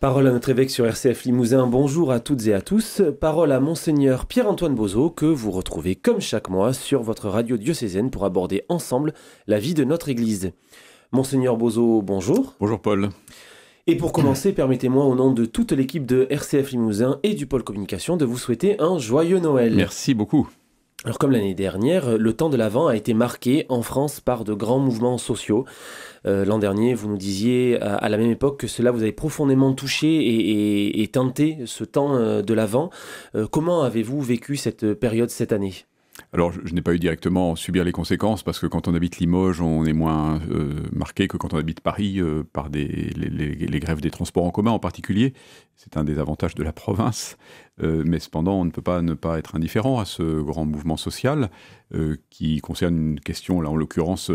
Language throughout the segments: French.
Parole à notre évêque sur RCF Limousin, bonjour à toutes et à tous. Parole à monseigneur Pierre-Antoine Bozo que vous retrouvez comme chaque mois sur votre radio diocésaine pour aborder ensemble la vie de notre Église. Monseigneur Bozo, bonjour. Bonjour Paul. Et pour commencer, permettez-moi au nom de toute l'équipe de RCF Limousin et du pôle communication de vous souhaiter un joyeux Noël. Merci beaucoup. Alors comme l'année dernière, euh, le temps de l'Avent a été marqué en France par de grands mouvements sociaux. Euh, l'an dernier, vous nous disiez à, la même époque que cela vous avait profondément touché et, et, tenté ce temps euh, de l'Avent. comment avez-vous vécu cette période cette année alors, je, n'ai pas eu directement subir les conséquences parce que quand on habite Limoges, on est moins euh, marqué que quand on habite Paris euh, par des, les, grèves des transports en commun en particulier. C'est un des avantages de la province. Euh, mais cependant, on ne peut pas ne pas être indifférent à ce grand mouvement social qui concerne une question, là en l'occurrence,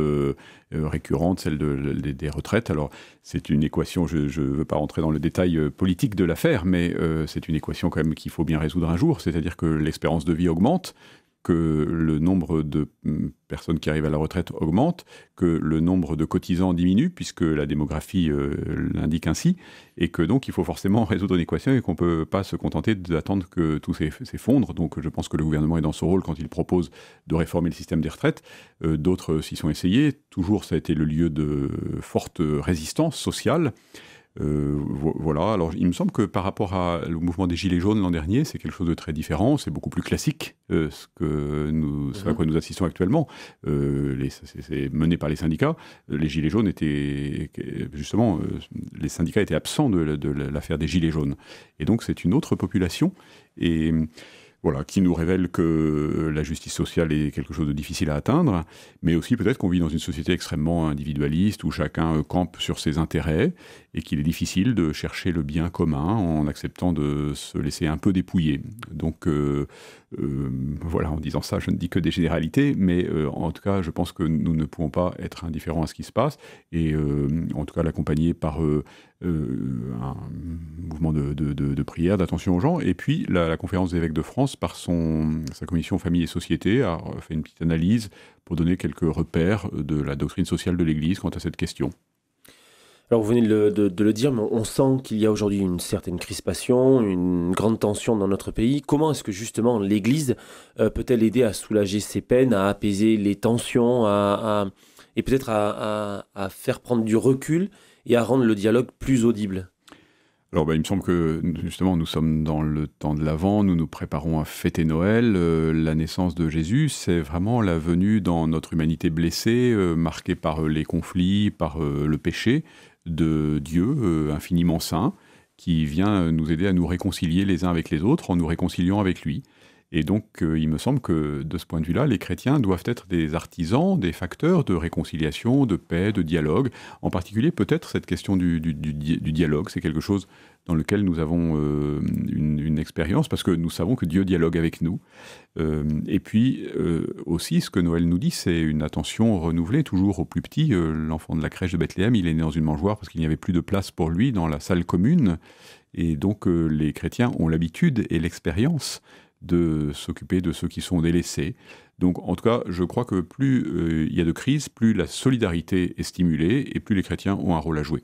récurrente, celle de, des retraites. Alors, c'est une équation, je ne veux pas rentrer dans le détail politique de l'affaire, mais c'est une équation quand même qu'il faut bien résoudre un jour, c'est-à-dire que l'espérance de vie augmente que le nombre de mm, personnes qui arrivent à la retraite augmente, que le nombre de cotisants diminue, puisque la démographie euh, l'indique ainsi, et que donc il faut forcément résoudre une équation et qu'on ne peut pas se contenter d'attendre que tout s'effondre. Donc je pense que le gouvernement est dans son rôle quand il propose de réformer le système des retraites. Euh, d'autres s'y sont essayés. Toujours, ça a été le lieu de forte résistance sociale. Euh, voilà, alors il me semble que par rapport au mouvement des Gilets jaunes l'an dernier, c'est quelque chose de très différent, c'est beaucoup plus classique euh, ce, que nous, mhm. à quoi nous assistons actuellement. Euh, c'est mené par les syndicats. Les Gilets jaunes étaient, justement, les syndicats étaient absents de, de l'affaire des Gilets jaunes. Et donc c'est une autre population. Et voilà, qui nous révèle que euh, la justice sociale est quelque chose de difficile à atteindre, mais aussi peut-être qu'on vit dans une société extrêmement individualiste où chacun euh, campe sur ses intérêts et qu'il est difficile de chercher le bien commun en acceptant de se laisser un peu dépouiller. Donc, euh, euh, voilà, en disant ça, je ne dis que des généralités, mais euh, en tout cas, je pense que nous ne pouvons pas être indifférents à ce qui se passe, et euh, en tout cas l'accompagner par un mouvement de, prière, d'attention aux gens. Et puis, la, conférence des évêques de France, par sa commission Famille et Société, a fait une petite analyse pour donner quelques repères de la doctrine sociale de l'Église quant à cette question. Alors vous venez de, le, dire, mais on sent qu'il y a aujourd'hui une certaine crispation, une grande tension dans notre pays. Comment est-ce que justement l'Église euh, peut-elle aider à soulager ces peines, à apaiser les tensions, et peut-être à, faire prendre du recul et à rendre le dialogue plus audible alors, ben, il me semble que justement, nous sommes dans le temps de l'Avent, nous nous préparons à fêter Noël. Euh, la naissance de Jésus, c'est vraiment la venue dans notre humanité blessée, euh, marquée par les conflits, par le péché, de Dieu euh, infiniment saint, qui vient nous aider à nous réconcilier les uns avec les autres en nous réconciliant avec lui. Et donc, euh, il me semble que de ce point de vue-là, les chrétiens doivent être des artisans, des facteurs de réconciliation, de paix, de dialogue. En particulier, peut-être cette question du, dialogue, c'est quelque chose dans lequel nous avons euh, une, expérience, parce que nous savons que Dieu dialogue avec nous. Euh, et puis euh, aussi, ce que Noël nous dit, c'est une attention renouvelée, toujours au plus petit. L'enfant de la crèche de Bethléem, il est né dans une mangeoire parce qu'il n'y avait plus de place pour lui dans la salle commune. Et donc les chrétiens ont l'habitude et l'expérience de s'occuper de ceux qui sont délaissés. Donc en tout cas, je crois que plus il y a de crises, plus la solidarité est stimulée et plus les chrétiens ont un rôle à jouer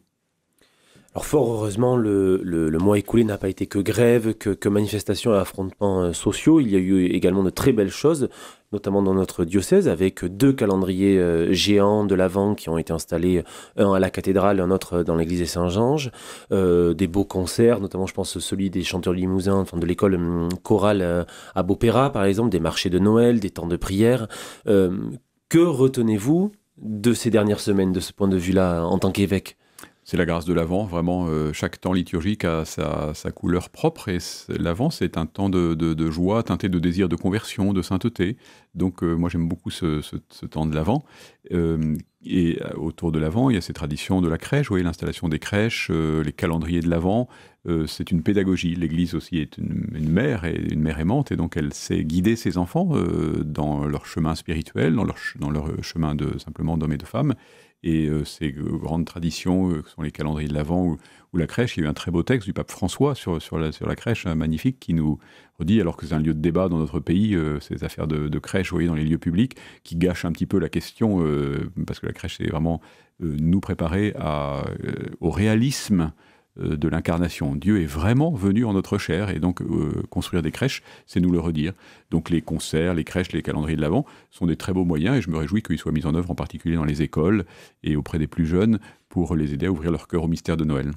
fort heureusement, le, mois écoulé n'a pas été que grève, que, manifestations et affrontements euh, sociaux. Il y a eu également de très belles choses, notamment dans notre diocèse, avec deux calendriers euh, géants de l'Avent qui ont été installés, euh, un à la cathédrale et un autre dans l'église Saint-Georges. des beaux concerts, notamment je pense celui des chanteurs limousins, de l'école hum, chorale à Beaupéra par exemple, des marchés de Noël, des temps de prière. que retenez-vous de ces dernières semaines de ce point de vue-là en tant qu'évêque c'est la grâce de l'Avent. Vraiment, euh, chaque temps liturgique a sa, couleur propre. Et l'Avent, c'est un temps de, joie, teinté de désir de conversion, de sainteté. Donc, euh, moi, j'aime beaucoup ce, temps de l'Avent. Euh, et autour de l'Avent, il y a ces traditions de la crèche, voyez l'installation des crèches, les calendriers de l'Avent. c'est une pédagogie. L'Église aussi est une, mère, et une mère aimante. Et donc, elle sait guider ses enfants dans leur chemin spirituel, dans leur, chemin de, simplement d'hommes et de femmes et euh, ces grandes traditions euh, que sont les calendriers de l'Avent ou, la crèche. Il y a eu un très beau texte du pape François sur, la, crèche, hein, magnifique, qui nous redit, alors que c'est un lieu de débat dans notre pays, euh, ces affaires de, crèche, vous voyez, dans les lieux publics, qui gâchent un petit peu la question, parce que la crèche, c'est vraiment nous préparer au réalisme euh, de l'incarnation. Dieu est vraiment venu en notre chair et donc euh, construire des crèches, c'est nous le redire. Donc les concerts, les crèches, les calendriers de l'Avent sont des très beaux moyens et je me réjouis qu'ils soient mis en œuvre en particulier dans les écoles et auprès des plus jeunes pour les aider à ouvrir leur cœur au mystère de Noël.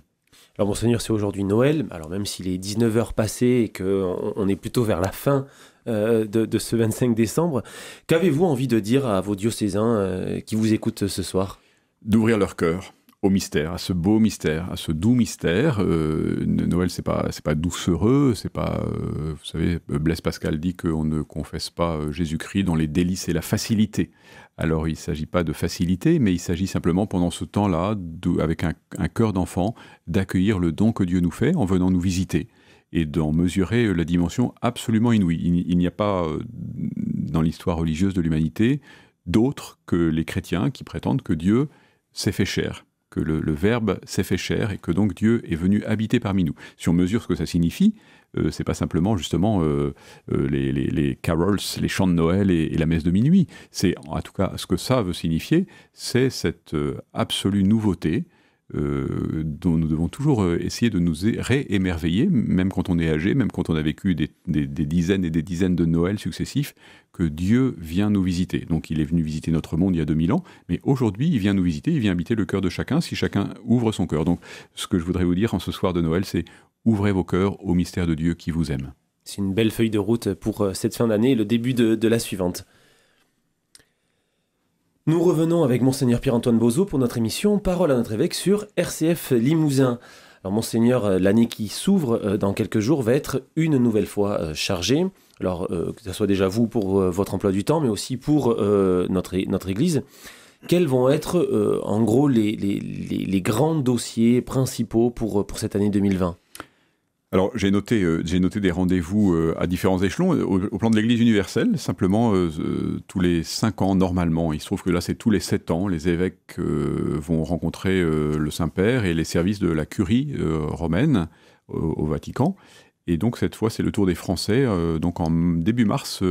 Alors monseigneur, c'est aujourd'hui Noël, alors même s'il est 19h passé et qu'on est plutôt vers la fin euh, de, ce 25 décembre, qu'avez-vous envie de dire à vos diocésains qui vous écoutent ce soir D'ouvrir leur cœur au mystère, à ce beau mystère, à ce doux mystère. Euh, Noël, c'est pas, c'est pas doucereux, c'est pas, euh, vous savez, euh, Blaise Pascal dit qu'on ne confesse pas Jésus-Christ dans les délices et la facilité. Alors, il ne s'agit pas de facilité, mais il s'agit simplement pendant ce temps-là, avec un, cœur d'enfant, d'accueillir le don que Dieu nous fait en venant nous visiter et d'en mesurer la dimension absolument inouïe. Il, n'y a pas dans l'histoire religieuse de l'humanité d'autres que les chrétiens qui prétendent que Dieu s'est fait cher que le, Verbe s'est fait chair et que donc Dieu est venu habiter parmi nous. Si on mesure ce que ça signifie, ce euh, c'est pas simplement justement euh, euh, les, carols, les chants de Noël et la messe de minuit. C'est en tout cas ce que ça veut signifier, c'est cette absolue nouveauté euh, dont nous devons toujours euh, essayer de nous réémerveiller, même quand on est âgé, même quand on a vécu des, dizaines et des dizaines de Noël successifs, que Dieu vient nous visiter. Donc il est venu visiter notre monde il y a 2000 ans, mais aujourd'hui il vient nous visiter, il vient habiter le cœur de chacun si chacun ouvre son cœur. Donc ce que je voudrais vous dire en ce soir de Noël, c'est ouvrez vos cœurs au mystère de Dieu qui vous aime. C'est une belle feuille de route pour euh, cette fin d'année et le début de la suivante. Nous revenons avec Monseigneur Pierre-Antoine Bozo pour notre émission Parole à notre évêque sur RCF Limousin. Alors Monseigneur, euh, l'année qui s'ouvre euh, dans quelques jours va être une nouvelle fois euh, chargée. Alors que ce soit déjà vous pour votre emploi du temps, mais aussi pour notre, notre Église. Quels vont être en gros les, les, grands dossiers principaux pour, pour cette année 2020 alors j'ai noté, euh, noté des rendez-vous euh, à différents échelons. Euh, au, plan de l'Église universelle, simplement tous les cinq ans normalement. Il se trouve que là c'est tous les sept ans. Les évêques vont rencontrer le Saint-Père et les services de la curie romaine au, Vatican. Et donc cette fois c'est le tour des Français. donc en début mars,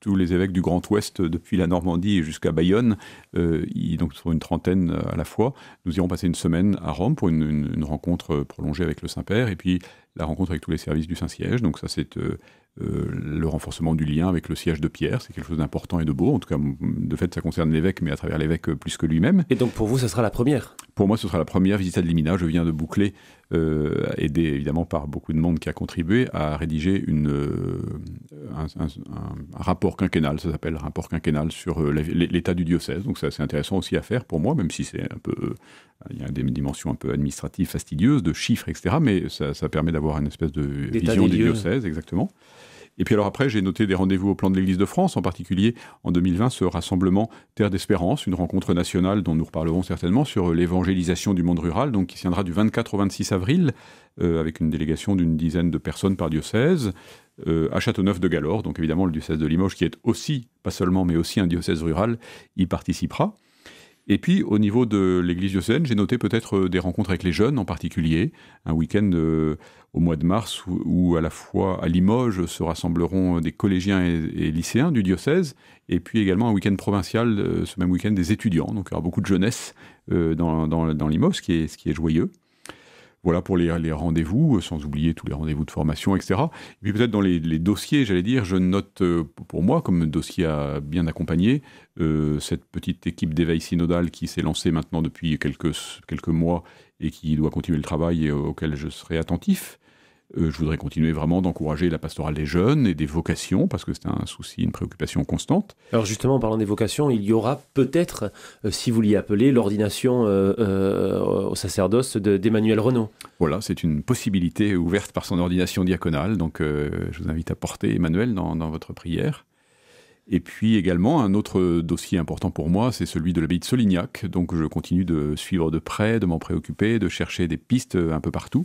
tous les évêques du Grand Ouest, depuis la Normandie jusqu'à Bayonne, ils, donc sur une trentaine à la fois. Nous irons passer une semaine à Rome pour une, une rencontre prolongée avec le Saint-Père. Et puis la rencontre avec tous les services du Saint-Siège. Donc ça, c'est euh, euh, le renforcement du lien avec le siège de Pierre. C'est quelque chose d'important et de beau. En tout cas, de fait, ça concerne l'évêque, mais à travers l'évêque euh, plus que lui-même. Et donc pour vous, ça sera la première Pour moi, ce sera la première visite à Limina. Je viens de boucler, aidé évidemment par beaucoup de monde qui a contribué à rédiger une, un, rapport quinquennal, ça s'appelle rapport quinquennal sur l'état du diocèse. Donc ça, c'est intéressant aussi à faire pour moi, même si c'est un peu il y a des dimensions un peu administratives, fastidieuses, de chiffres, etc. Mais ça, permet d'avoir une espèce de vision du diocèse, exactement. Et puis alors après, j'ai noté des rendez-vous au plan de l'Église de France, en particulier en 2020, ce rassemblement Terre d'Espérance, une rencontre nationale dont nous reparlerons certainement sur euh, l'évangélisation du monde rural, donc qui tiendra du 24 au 26 avril, euh, avec une délégation d'une dizaine de personnes par diocèse, euh, à Châteauneuf-de-Galore, donc évidemment le diocèse de Limoges, qui est aussi, pas seulement, mais aussi un diocèse rural, y participera. Et puis, au niveau de l'église diocésaine, j'ai noté peut-être euh, des rencontres avec les jeunes en particulier. Un week-end euh, au mois de mars où, à la fois à Limoges se rassembleront euh, des collégiens et, lycéens du diocèse, et puis également un week-end provincial, ce même week-end, des étudiants. Donc, il y aura beaucoup de jeunesse dans, dans, Limoges, qui est, ce qui est joyeux. Voilà pour les, rendez-vous, euh, sans oublier tous les rendez-vous de formation, etc. Et puis peut-être dans les, dossiers, j'allais dire, je note euh, pour moi, comme dossier à bien accompagner, euh, cette petite équipe d'éveil synodal qui s'est lancée maintenant depuis quelques mois et qui doit continuer le travail et auquel je serai attentif. Euh, je voudrais continuer vraiment d'encourager la pastorale des jeunes et des vocations, parce que c'est un souci, une préoccupation constante. Alors justement, en parlant des vocations, il y aura peut-être, euh, si vous l'y appelez, l'ordination euh, au sacerdoce d'Emmanuel Renault. Renaud. Voilà, c'est une possibilité ouverte par son ordination diaconale, donc je vous invite à porter Emmanuel dans, dans, votre prière. Et puis également, un autre dossier important pour moi, c'est celui de l'abbaye de Solignac. Donc je continue de suivre de près, de m'en préoccuper, de chercher des pistes un peu partout.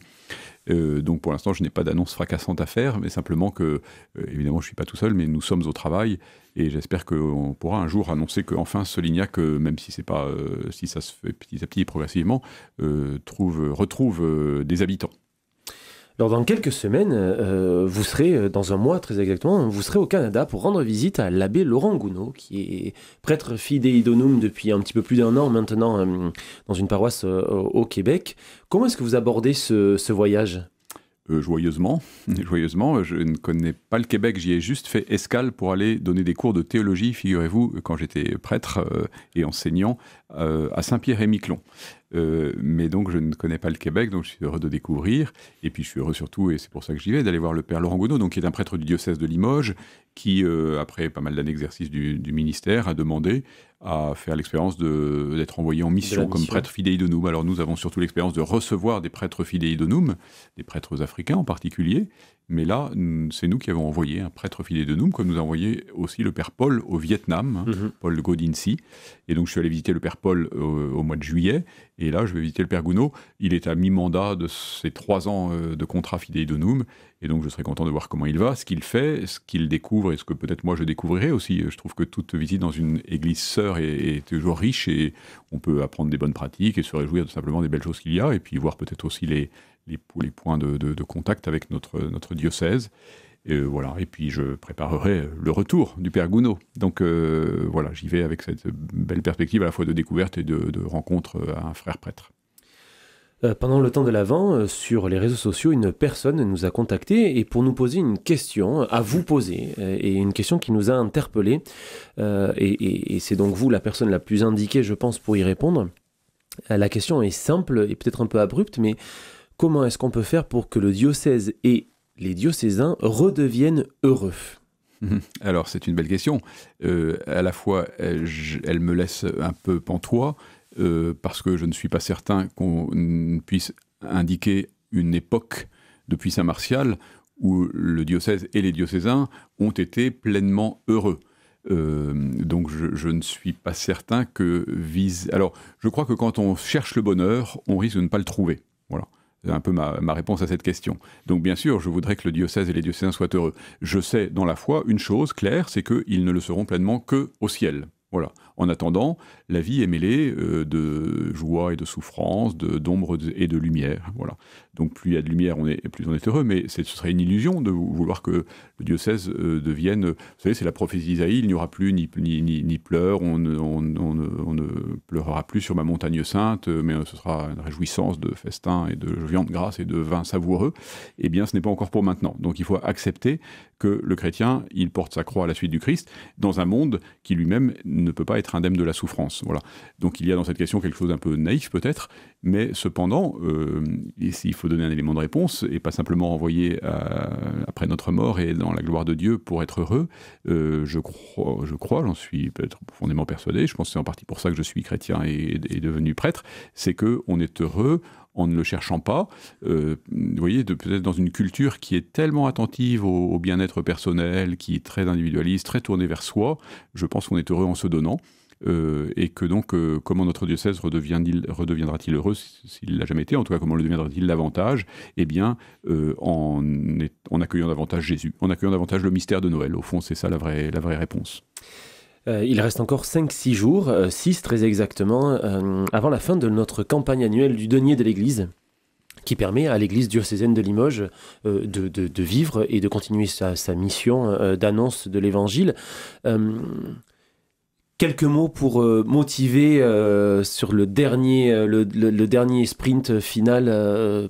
Euh, donc pour l'instant, je n'ai pas d'annonce fracassante à faire, mais simplement que, euh, évidemment, je ne suis pas tout seul, mais nous sommes au travail et j'espère qu'on pourra un jour annoncer qu'enfin Solignac, même si c'est pas, euh, si ça se fait petit à petit et progressivement, trouve, retrouve des habitants. Alors dans quelques semaines, euh, euh, vous serez, euh, dans un mois très exactement, vous serez au Canada pour rendre visite à l'abbé Laurent Gounod, qui est prêtre fidei depuis un petit peu plus d'un an maintenant dans une paroisse au Québec. Comment est-ce que vous abordez ce, ce voyage joyeusement, joyeusement, je ne connais pas le Québec, j'y ai juste fait escale pour aller donner des cours de théologie, figurez-vous, quand j'étais prêtre et enseignant à Saint-Pierre-et-Miquelon. Euh, mais donc, je ne connais pas le Québec, donc je suis heureux de découvrir. Et puis, je suis heureux surtout, et c'est pour ça que j'y vais, d'aller voir le père Laurent Gounod, donc, qui est un prêtre du diocèse de Limoges, qui, euh, après pas mal d'années d'exercice du, ministère, a demandé à faire l'expérience d'être envoyé en mission, comme prêtre fidei nous. Alors, nous avons surtout l'expérience de recevoir des prêtres de Noum, des prêtres africains en particulier, mais là, c'est nous qui avons envoyé un prêtre fidèle de Noum, comme nous a envoyé aussi le père Paul au Vietnam, hein, mhm. Paul Godinsi. Et donc, je suis allé visiter le père Paul euh, au, mois de juillet. Et là, je vais visiter le père Gounod. Il est à mi-mandat de ses trois ans euh, de contrat fidèle de Noum. Et donc, je serai content de voir comment il va, ce qu'il fait, ce qu'il découvre et ce que peut-être moi je découvrirai aussi. Je trouve que toute visite dans une église sœur est, toujours riche et on peut apprendre des bonnes pratiques et se réjouir tout simplement des belles choses qu'il y a. Et puis, voir peut-être aussi les, les, les points de, contact avec notre, notre diocèse. Et, euh, voilà. et puis je préparerai le retour du Père Gounod. Donc euh, voilà, j'y vais avec cette belle perspective à la fois de découverte et de, rencontre à un frère prêtre. Euh, pendant le temps de l'Avent, sur les réseaux sociaux, une personne nous a contactés et pour nous poser une question, à vous poser, et une question qui nous a interpellés. et, et c'est donc vous la personne la plus indiquée, je pense, pour y répondre. La question est simple et peut-être un peu abrupte, mais comment est-ce qu'on peut faire pour que le diocèse et les diocésains redeviennent heureux Alors c'est une belle question. Euh, à la fois, elle, me laisse un peu pantois, euh, parce que je ne suis pas certain qu'on puisse indiquer une époque depuis Saint-Martial où le diocèse et les diocésains ont été pleinement heureux. Euh, donc je, je, ne suis pas certain que vise... Alors je crois que quand on cherche le bonheur, on risque de ne pas le trouver. Voilà. Euh, un peu ma, réponse à cette question. Donc bien sûr, je voudrais que le diocèse et les diocésains soient heureux. Je sais dans la foi une chose claire, c'est qu'ils ne le seront pleinement que au ciel. En attendant, la vie est mêlée euh, de joie et de souffrance, d'ombre et de lumière. Voilà. Donc plus il y a de lumière, on est, plus on est heureux, mais ce serait une illusion de vouloir que le diocèse euh, devienne... Vous savez, c'est la prophétie d'Isaïe, il n'y aura plus ni, ni, ni, pleurs, on, ne pleurera plus sur ma montagne sainte, mais ce sera une réjouissance de festin et de viande grasse et de vin savoureux. Eh bien, ce n'est pas encore pour maintenant. Donc il faut accepter que le chrétien, il porte sa croix à la suite du Christ, dans un monde qui lui-même ne peut pas être indemne de la souffrance. Voilà. Donc il y a dans cette question quelque chose d'un peu naïf peut-être, mais cependant, euh, il faut donner un élément de réponse et pas simplement envoyer euh, après notre mort et dans la gloire de Dieu pour être heureux. Euh, je crois, j'en suis j'en suis profondément persuadé. Je pense que c'est en partie pour ça que je suis chrétien et, devenu prêtre, c'est que on est heureux en ne le cherchant pas. Euh, vous voyez, peut-être dans une culture qui est tellement attentive au, au bien-être personnel, qui est très individualiste, très tournée vers soi, je pense qu'on est heureux en se donnant. Euh, et que donc euh, comment notre diocèse redeviendra-t-il heureux s'il l'a jamais été, en tout cas comment le deviendra-t-il davantage Eh bien, euh, en, accueillant davantage Jésus, en accueillant davantage le mystère de Noël. Au fond, c'est ça la vraie, réponse. Il reste encore 5-6 jours, 6 très exactement, avant la fin de notre campagne annuelle du denier de l'Église qui permet à l'église diocésaine de Limoges de, vivre et de continuer sa, mission d'annonce de l'évangile quelques mots pour euh, motiver euh, sur le dernier, euh, le, dernier sprint final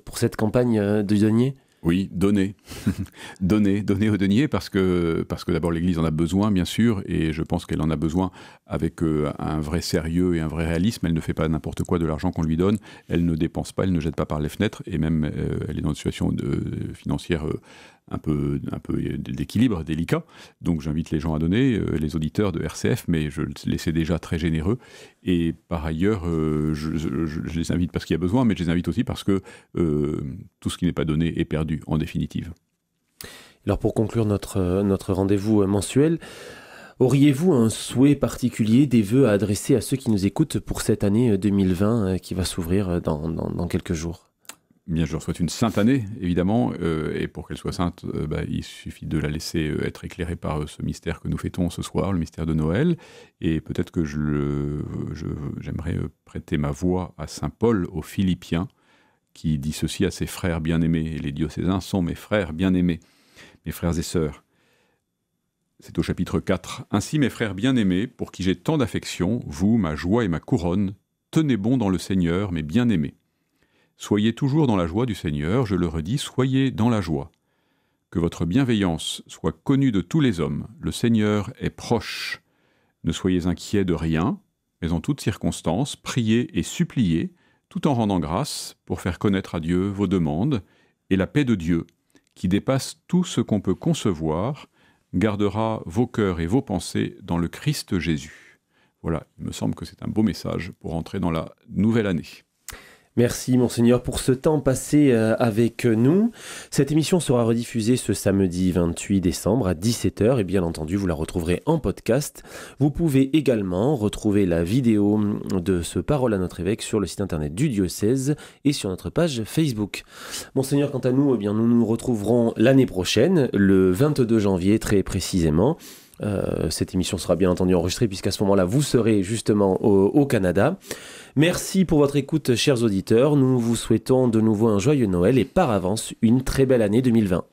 pour cette campagne du denier oui, donner. donner, donner au denier, parce que, parce que d'abord l'Église en a besoin, bien sûr, et je pense qu'elle en a besoin avec un vrai sérieux et un vrai réalisme. Elle ne fait pas n'importe quoi de l'argent qu'on lui donne, elle ne dépense pas, elle ne jette pas par les fenêtres, et même elle est dans une situation de, financière un peu, un peu d'équilibre, délicat. Donc j'invite les gens à donner, euh, les auditeurs de RCF, mais je les sais déjà très généreux. Et par ailleurs, euh, je, les invite parce qu'il y a besoin, mais je les invite aussi parce que euh, tout ce qui n'est pas donné est perdu, en définitive. Alors pour conclure notre, notre rendez-vous mensuel, Auriez-vous un souhait particulier, des vœux à adresser à ceux qui nous écoutent pour cette année 2020 qui va s'ouvrir dans quelques jours Bien, je leur souhaite une sainte année, évidemment, euh, et pour qu'elle soit sainte, euh, bah, il suffit de la laisser euh, être éclairée par ce mystère que nous fêtons ce soir, le mystère de Noël, et peut-être que j'aimerais prêter ma voix à Saint Paul, aux Philippiens, qui dit ceci à ses frères bien-aimés, et les diocésains sont mes frères bien-aimés, mes frères et sœurs. C'est au chapitre 4. Ainsi, mes frères bien-aimés, pour qui j'ai tant d'affection, vous, ma joie et ma couronne, tenez bon dans le Seigneur, mes bien-aimés. Soyez toujours dans la joie du Seigneur, je le redis, soyez dans la joie. Que votre bienveillance soit connue de tous les hommes, le Seigneur est proche. Ne soyez inquiets de rien, mais en toutes circonstances, priez et suppliez, tout en rendant grâce pour faire connaître à Dieu vos demandes, et la paix de Dieu, qui dépasse tout ce qu'on peut concevoir, gardera vos cœurs et vos pensées dans le Christ Jésus. Voilà, il me semble que c'est un beau message pour entrer dans la nouvelle année. Merci monseigneur pour ce temps passé euh, avec nous. Cette émission sera rediffusée ce samedi 28 décembre à 17h et bien entendu vous la retrouverez en podcast. Vous pouvez également retrouver la vidéo de ce Parole à notre évêque sur le site internet du diocèse et sur notre page Facebook. Monseigneur quant à nous, eh bien nous nous retrouverons l'année prochaine, le 22 janvier très précisément. Euh, cette émission sera bien entendu enregistrée puisqu'à ce moment-là, vous serez justement au, au, Canada. Merci pour votre écoute, chers auditeurs. Nous vous souhaitons de nouveau un joyeux Noël et par avance une très belle année 2020.